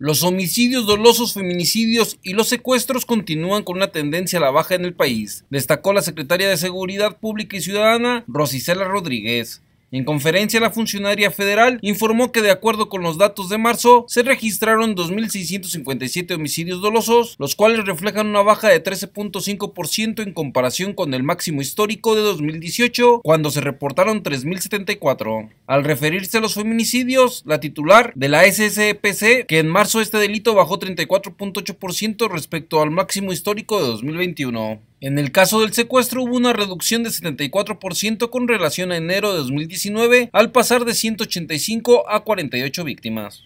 Los homicidios dolosos, feminicidios y los secuestros continúan con una tendencia a la baja en el país, destacó la secretaria de Seguridad Pública y Ciudadana, Rosicela Rodríguez. En conferencia, la funcionaria federal informó que de acuerdo con los datos de marzo, se registraron 2.657 homicidios dolosos, los cuales reflejan una baja de 13.5% en comparación con el máximo histórico de 2018, cuando se reportaron 3.074. Al referirse a los feminicidios, la titular de la SSPC, e que en marzo este delito bajó 34.8% respecto al máximo histórico de 2021. En el caso del secuestro hubo una reducción de 74% con relación a enero de 2019 al pasar de 185 a 48 víctimas.